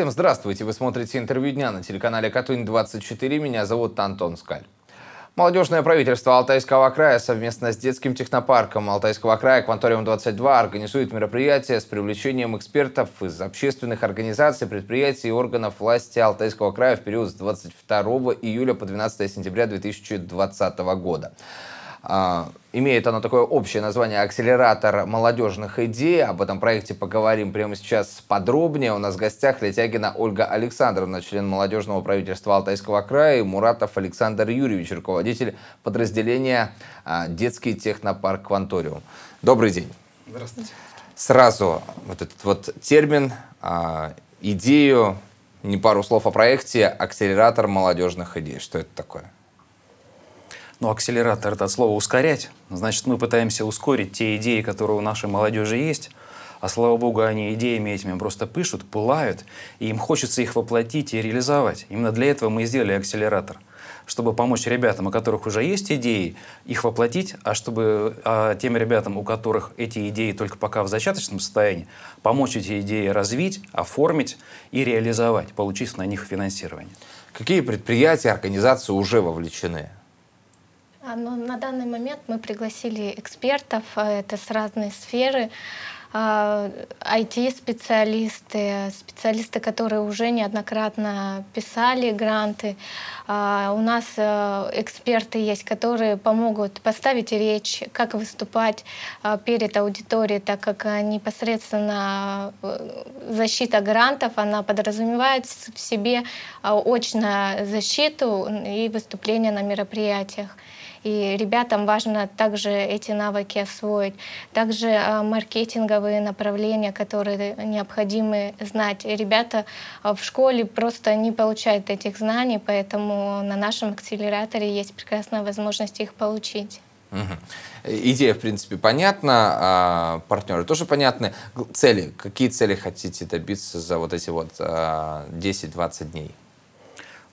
Всем здравствуйте! Вы смотрите интервью дня на телеканале Катунь-24. Меня зовут Антон Скаль. Молодежное правительство Алтайского края совместно с детским технопарком Алтайского края «Кванториум-22» организует мероприятие с привлечением экспертов из общественных организаций, предприятий и органов власти Алтайского края в период с 22 июля по 12 сентября 2020 года. А, имеет оно такое общее название «Акселератор молодежных идей». Об этом проекте поговорим прямо сейчас подробнее. У нас в гостях Летягина Ольга Александровна, член молодежного правительства Алтайского края, и Муратов Александр Юрьевич, руководитель подразделения а, «Детский технопарк Кванториум». Добрый день. Здравствуйте. Сразу вот этот вот термин, а, идею, не пару слов о проекте «Акселератор молодежных идей». Что это такое? Но ну, акселератор – это от слова «ускорять». Значит, мы пытаемся ускорить те идеи, которые у нашей молодежи есть, а слава богу, они идеями этими просто пышут, пылают, и им хочется их воплотить и реализовать. Именно для этого мы и сделали акселератор чтобы помочь ребятам, у которых уже есть идеи, их воплотить, а чтобы а тем ребятам, у которых эти идеи только пока в зачаточном состоянии, помочь эти идеи развить, оформить и реализовать, получив на них финансирование. Какие предприятия, организации уже вовлечены? А, ну, на данный момент мы пригласили экспертов, э, это с разной сферы, IT-специалисты, а, специалисты, которые уже неоднократно писали гранты. А, у нас э, эксперты есть, которые помогут поставить речь, как выступать э, перед аудиторией, так как непосредственно защита грантов, она подразумевает в себе очную защиту и выступление на мероприятиях. И ребятам важно также эти навыки освоить. Также э, маркетинговые направления, которые необходимы знать. ребята э, в школе просто не получают этих знаний, поэтому на нашем акселераторе есть прекрасная возможность их получить. Угу. Идея, в принципе, понятна, а партнеры тоже понятны. Цели, какие цели хотите добиться за вот эти вот 10-20 а, дней?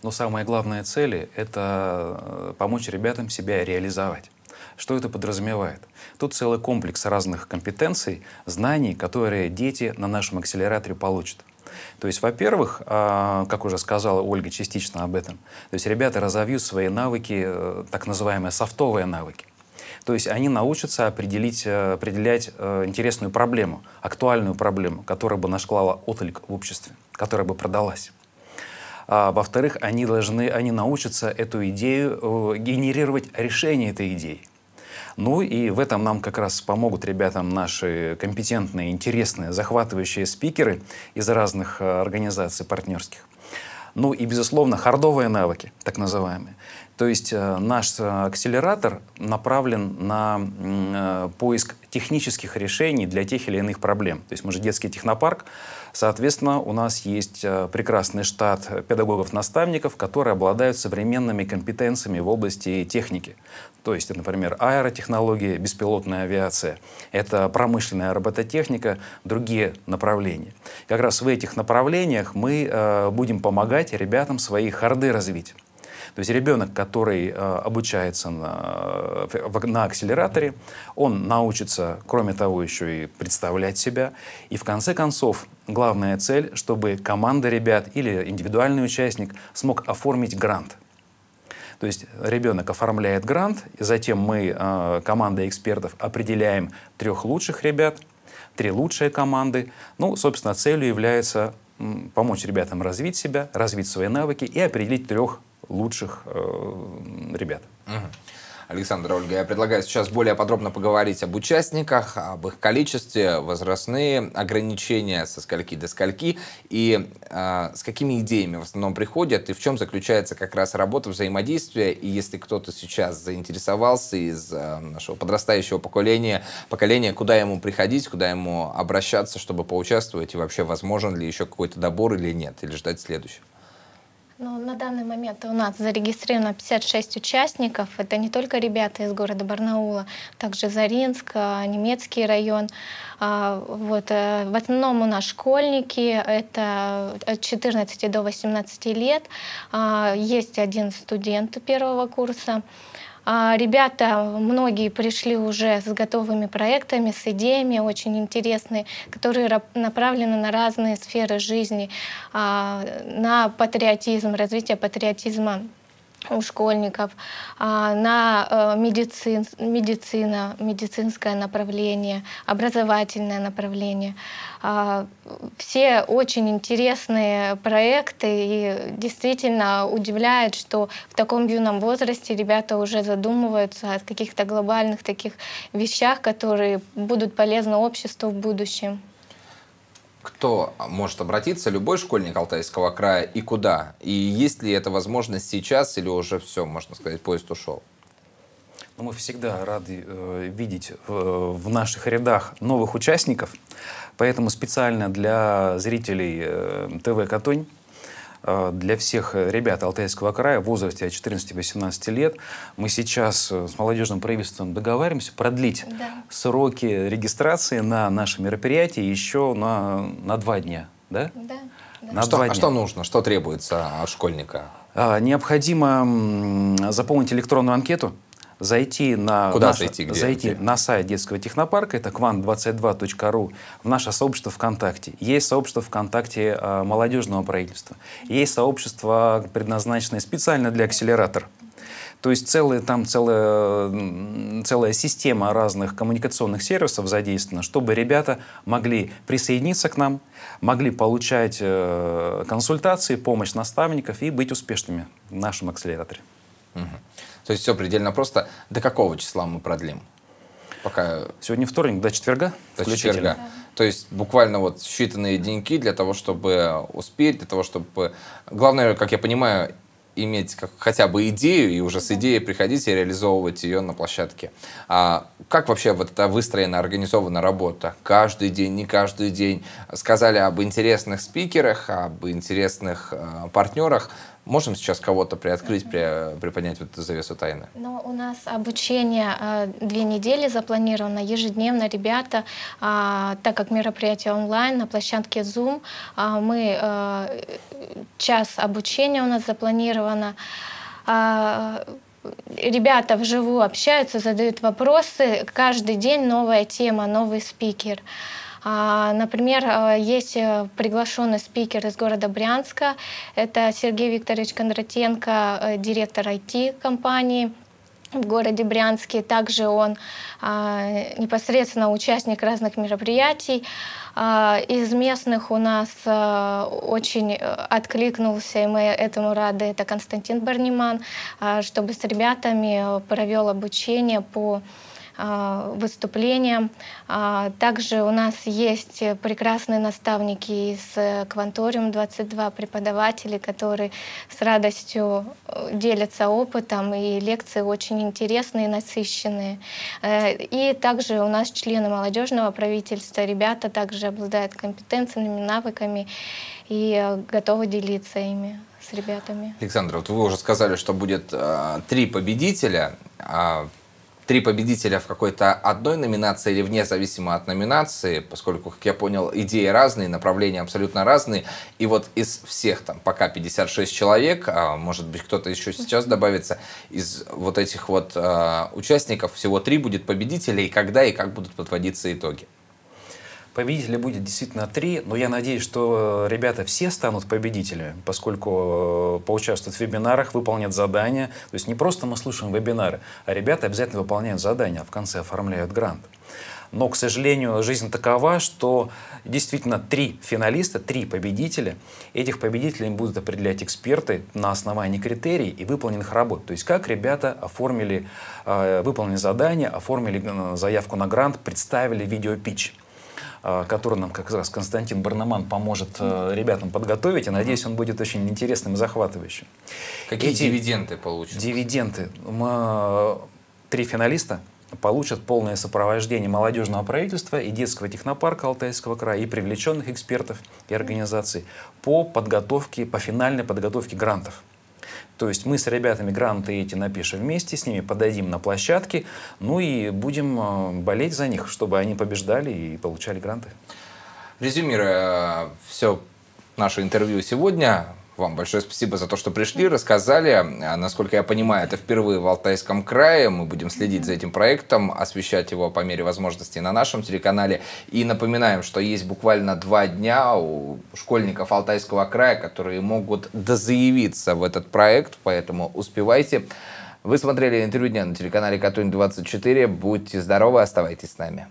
Но самая главная цель — это э, помочь ребятам себя реализовать. Что это подразумевает? Тут целый комплекс разных компетенций, знаний, которые дети на нашем акселераторе получат. То есть, во-первых, э, как уже сказала Ольга частично об этом, то есть ребята разовьют свои навыки, э, так называемые софтовые навыки. То есть они научатся определить, определять интересную проблему, актуальную проблему, которая бы нашла отклик в обществе, которая бы продалась. А, во-вторых, они должны, они научатся эту идею э, генерировать решение этой идеи. Ну и в этом нам как раз помогут ребятам наши компетентные, интересные, захватывающие спикеры из разных э, организаций партнерских. Ну и, безусловно, хардовые навыки, так называемые. То есть э, наш э, акселератор направлен на поиск технических решений для тех или иных проблем. То есть мы же детский технопарк, Соответственно, у нас есть э, прекрасный штат педагогов-наставников, которые обладают современными компетенциями в области техники. То есть, например, аэротехнологии, беспилотная авиация, это промышленная робототехника, другие направления. Как раз в этих направлениях мы э, будем помогать ребятам свои харды развить. То есть ребенок, который э, обучается на, э, на акселераторе, он научится, кроме того, еще и представлять себя. И в конце концов, главная цель, чтобы команда ребят или индивидуальный участник смог оформить грант. То есть ребенок оформляет грант, и затем мы, э, команда экспертов, определяем трех лучших ребят, три лучшие команды. Ну, собственно, целью является помочь ребятам развить себя, развить свои навыки и определить трех лучших э, ребят. Александр, Ольга, я предлагаю сейчас более подробно поговорить об участниках, об их количестве, возрастные ограничения со скольки до скольки и э, с какими идеями в основном приходят и в чем заключается как раз работа взаимодействия. И если кто-то сейчас заинтересовался из э, нашего подрастающего поколения, поколения, куда ему приходить, куда ему обращаться, чтобы поучаствовать и вообще возможен ли еще какой-то добор или нет, или ждать следующего? Ну, на данный момент у нас зарегистрировано 56 участников. Это не только ребята из города Барнаула, также Заринск, а, немецкий район. А, вот. Э, в основном у нас школьники, это от 14 до 18 лет. А, есть один студент первого курса. А, ребята, многие пришли уже с готовыми проектами, с идеями очень интересные, которые направлены на разные сферы жизни, а, на патриотизм, развитие патриотизма у школьников, а, на э, медицин, медицина, медицинское направление, образовательное направление. А, все очень интересные проекты и действительно удивляет, что в таком юном возрасте ребята уже задумываются о каких-то глобальных таких вещах, которые будут полезны обществу в будущем кто может обратиться, любой школьник Алтайского края и куда? И есть ли эта возможность сейчас или уже все, можно сказать, поезд ушел? Но ну, мы всегда рады э, видеть э, в наших рядах новых участников, поэтому специально для зрителей э, ТВ «Катунь» Э, для всех э, ребят Алтайского края в возрасте от 14-18 лет. Мы сейчас э, с молодежным правительством договариваемся продлить да. сроки регистрации на наше мероприятие еще на, на два дня. Да? Да. На что, два а дня. что нужно, что требуется от школьника? А, необходимо заполнить электронную анкету зайти на, Куда наш, зайти, где? зайти где? на сайт детского технопарка, это kvant22.ru, в наше сообщество ВКонтакте. Есть сообщество ВКонтакте э, молодежного правительства, есть сообщество, предназначенное специально для акселератора. То есть целая, там целая, целая система разных коммуникационных сервисов задействована, чтобы ребята могли присоединиться к нам, могли получать э, консультации, помощь наставников и быть успешными в нашем акселераторе. Угу. То есть все предельно просто. До какого числа мы продлим? Пока... Сегодня вторник, до четверга? До четверга. То есть буквально вот считанные деньки для того, чтобы успеть, для того, чтобы... Главное, как я понимаю, иметь как, хотя бы идею и уже с идеей приходить и реализовывать ее на площадке. А как вообще вот эта выстроена, организована работа? Каждый день, не каждый день. Сказали об интересных спикерах, об интересных э, партнерах. Можем сейчас кого-то приоткрыть, mm при, э, приподнять вот эту завесу тайны? Ну, у нас обучение э, две недели запланировано ежедневно. Ребята, э, так как мероприятие онлайн на площадке Zoom, э, мы э, час обучения у нас запланировано. Э, ребята вживую общаются, задают вопросы. Каждый день новая тема, новый спикер. Э, а, например, э, есть э, приглашенный спикер из города Брянска. Это Сергей Викторович Кондратенко, э, директор IT-компании в городе Брянске. Также он а, непосредственно участник разных мероприятий. А, из местных у нас очень откликнулся, и мы этому рады, это Константин Барниман, чтобы с ребятами провел обучение по а, выступления. А, также у нас есть прекрасные наставники из э, Кванториум 22, преподаватели, которые с радостью э, делятся опытом, и лекции очень интересные, насыщенные. Э, и также у нас члены молодежного правительства, ребята также обладают компетенциями, навыками и готовы делиться ими с ребятами. Александр, вот вы уже сказали, что будет э, три победителя. А три победителя в какой-то одной номинации или вне зависимо от номинации, поскольку, как я понял, идеи разные, направления абсолютно разные. И вот из всех там пока 56 человек, а может быть кто-то еще сейчас добавится, из вот этих вот э, участников всего три будет победителей, и когда и как будут подводиться итоги? Победителей будет действительно три, но я надеюсь, что э, ребята все станут победителями, поскольку э, поучаствуют в вебинарах, выполнят задания. То есть не просто мы слушаем вебинары, а ребята обязательно выполняют задания, а в конце оформляют грант. Но, к сожалению, жизнь такова, что действительно три финалиста, три победителя, этих победителей будут определять эксперты на основании критерий и выполненных работ. То есть как ребята оформили, э, выполнили задание, оформили заявку на грант, представили видеопич. Э, который нам как раз Константин Барнаман поможет э, ребятам подготовить. И надеюсь, он будет очень интересным и захватывающим. Какие Эти дивиденды получат? Дивиденды. Мы, э, три финалиста получат полное сопровождение молодежного правительства и детского технопарка Алтайского края и привлеченных экспертов и организаций по подготовке, по финальной подготовке грантов. То есть мы с ребятами гранты эти напишем вместе, с ними подойдем на площадке, ну и будем э, болеть за них, чтобы они побеждали и получали гранты. Резюмируя э, все наше интервью сегодня, вам большое спасибо за то, что пришли, рассказали. А, насколько я понимаю, это впервые в Алтайском крае. Мы будем следить за этим проектом, освещать его по мере возможности на нашем телеканале. И напоминаем, что есть буквально два дня у школьников Алтайского края, которые могут дозаявиться в этот проект, поэтому успевайте. Вы смотрели интервью дня на телеканале Катунь 24. Будьте здоровы, оставайтесь с нами.